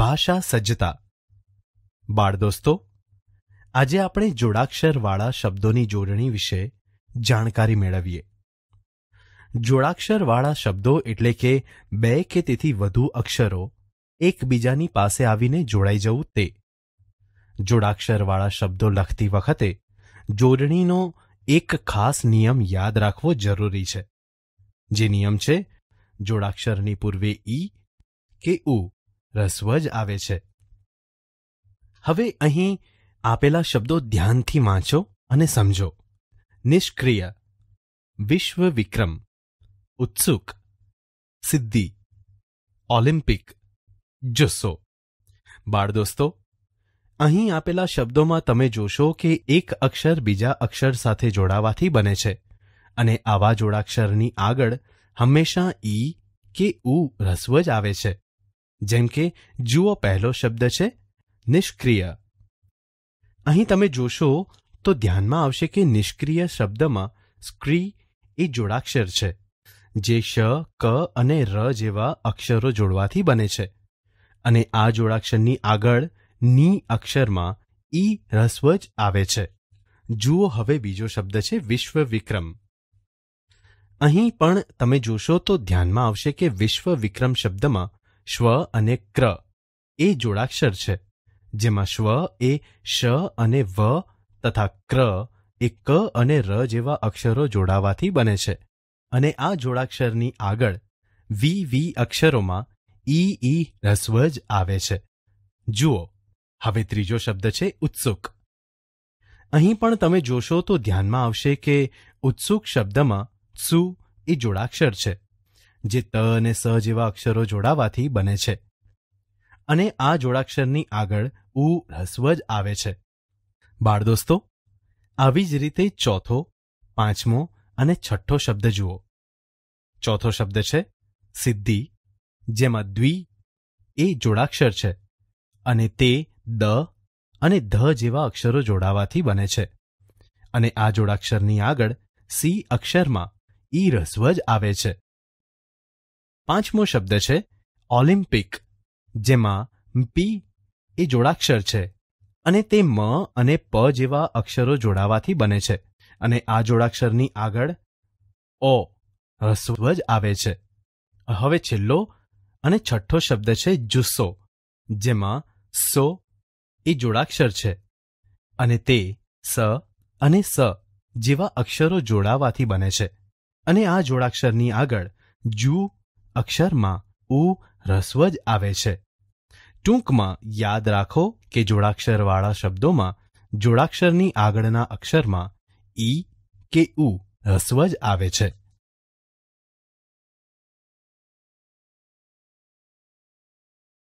ભાષા સજ્જતા બાળ દોસ્તો આજે આપણે જોડાક્ષરવાળા શબ્દોની જોડણી વિશે જાણકારી મેળવીએ જોડાક્ષરવાળા શબ્દો એટલે કે બે કે તેથી વધુ અક્ષરો એકબીજાની પાસે આવીને જોડાઈ જવું તે જોડાક્ષરવાળા શબ્દો લખતી વખતે જોડણીનો એક ખાસ નિયમ યાદ રાખવો જરૂરી છે જે નિયમ છે જોડાક્ષરની પૂર્વે ઈ કે ઉ રસ્વ જ આવે છે હવે અહીં આપેલા શબ્દો ધ્યાનથી વાંચો અને સમજો નિષ્ક્રિય વિશ્વ વિક્રમ ઉત્સુક સિદ્ધિ ઓલિમ્પિક જુસ્સો બાળ દોસ્તો અહીં આપેલા શબ્દોમાં તમે જોશો કે એક અક્ષર બીજા અક્ષર સાથે જોડાવાથી બને છે અને આવા જોડાક્ષરની આગળ હંમેશા ઈ કે ઉ રસ્વ જ આવે છે જેમ કે જુઓ પહેલો શબ્દ છે નિષ્ક્રિય અહીં તમે જોશો તો ધ્યાનમાં આવશે કે નિષ્ક્રિય શબ્દમાં સ્ક્રી એ જોડાક્ષર છે જે શ ક અને ર જેવા અક્ષરો જોડવાથી બને છે અને આ જોડાક્ષરની આગળ ની અક્ષરમાં ઈ રસ્વ જ આવે છે જુઓ હવે બીજો શબ્દ છે વિશ્વ વિક્રમ અહીં પણ તમે જોશો તો ધ્યાનમાં આવશે કે વિશ્વ વિક્રમ શબ્દમાં શ્વ અને ક્ર એ જોડાક્ષર છે જેમાં શ્વ એ શ અને વ તથા ક્ર એ ક અને ર જેવા અક્ષરો જોડાવાથી બને છે અને આ જોડાક્ષરની આગળ વી વી અક્ષરોમાં ઈ ઈ હ્રસ્વ જ આવે છે જુઓ હવે ત્રીજો શબ્દ છે ઉત્સુક અહીં પણ તમે જોશો તો ધ્યાનમાં આવશે કે ઉત્સુક શબ્દમાં સુ એ જોડાક્ષર છે જે ત અને સ જેવા અક્ષરો જોડાવાથી બને છે અને આ જોડાક્ષરની આગળ ઉ હ્રસ્વ જ આવે છે બાળ દોસ્તો આવી જ રીતે ચોથો પાંચમો અને છઠ્ઠો શબ્દ જુઓ ચોથો શબ્દ છે સિદ્ધિ જેમાં દ્વિ એ જોડાક્ષર છે અને તે દ અને ધ જેવા અક્ષરો જોડાવાથી બને છે અને આ જોડાક્ષરની આગળ સી અક્ષરમાં ઈ રસ્વ જ આવે છે પાંચમો શબ્દ છે ઓલિમ્પિક જેમાં પી એ જોડાક્ષર છે અને તે મ અને પ જેવા અક્ષરો જોડાવાથી બને છે અને આ જોડાક્ષરની આગળ ઓ રસ્વ જ આવે છે હવે છેલ્લો અને છઠ્ઠો શબ્દ છે જુસ્સો જેમાં સો એ જોડાક્ષર છે અને તે સ અને સ જેવા અક્ષરો જોડાવાથી બને છે અને આ જોડાક્ષરની આગળ જુ અક્ષરમાં ઉ હ્રસ્વ જ આવે છે ટૂંકમાં યાદ રાખો કે જોડાક્ષરવાળા શબ્દોમાં જોડાક્ષરની આગળના અક્ષરમાં ઈ કે ઉ હ્રસ્વ જ આવે છે